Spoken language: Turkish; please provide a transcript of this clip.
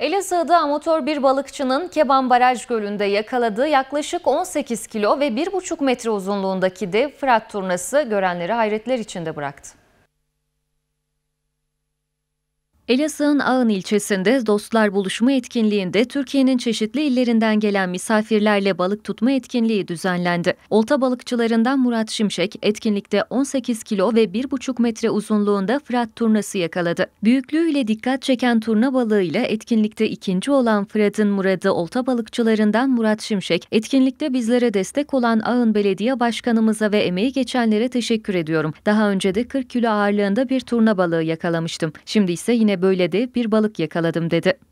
Elazığ'da amatör bir balıkçının Keban Baraj Gölü'nde yakaladığı yaklaşık 18 kilo ve 1,5 metre uzunluğundaki dev fırat turnası görenleri hayretler içinde bıraktı. Elazığ'ın Ağın ilçesinde Dostlar Buluşma etkinliğinde Türkiye'nin çeşitli illerinden gelen misafirlerle balık tutma etkinliği düzenlendi. Olta balıkçılarından Murat Şimşek etkinlikte 18 kilo ve 1,5 metre uzunluğunda Fırat turnası yakaladı. Büyüklüğüyle dikkat çeken turna balığıyla etkinlikte ikinci olan Fırat'ın muradı olta balıkçılarından Murat Şimşek, etkinlikte bizlere destek olan Ağın Belediye Başkanımıza ve emeği geçenlere teşekkür ediyorum. Daha önce de 40 kilo ağırlığında bir turna balığı yakalamıştım. Şimdi ise yine Yine böyle de bir balık yakaladım dedi.